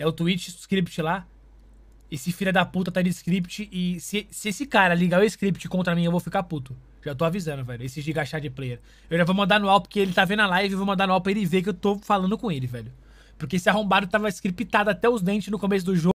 É o Twitch, script lá. Esse filho da puta tá de script e se, se esse cara ligar o script contra mim, eu vou ficar puto. Já tô avisando, velho. Esse gigachá de player. Eu já vou mandar no anual porque ele tá vendo a live e vou mandar no anual pra ele ver que eu tô falando com ele, velho. Porque esse arrombado tava scriptado até os dentes no começo do jogo.